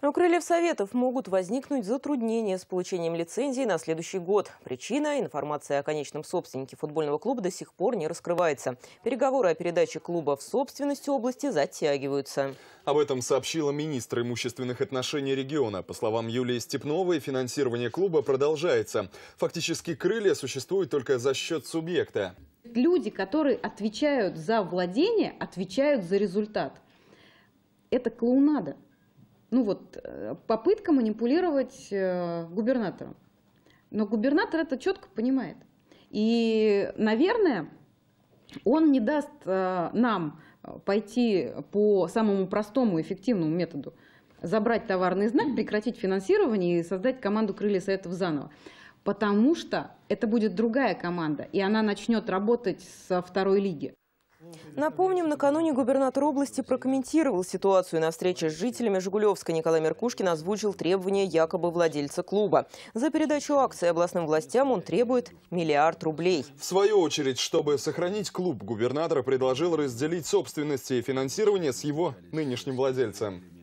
У крыльев Советов могут возникнуть затруднения с получением лицензии на следующий год. Причина – информация о конечном собственнике футбольного клуба до сих пор не раскрывается. Переговоры о передаче клуба в собственность области затягиваются. Об этом сообщила министр имущественных отношений региона. По словам Юлии Степновой, финансирование клуба продолжается. Фактически крылья существуют только за счет субъекта. Люди, которые отвечают за владение, отвечают за результат. Это клоунада ну вот, э, попытка манипулировать э, губернатором. Но губернатор это четко понимает. И, наверное, он не даст э, нам пойти по самому простому эффективному методу забрать товарный знак, прекратить финансирование и создать команду крылья советов заново. Потому что это будет другая команда, и она начнет работать со второй лиги. Напомним, накануне губернатор области прокомментировал ситуацию на встрече с жителями Жигулевска. Николай Меркушкин озвучил требования якобы владельца клуба. За передачу акций областным властям он требует миллиард рублей. В свою очередь, чтобы сохранить клуб, губернатор предложил разделить собственность и финансирование с его нынешним владельцем.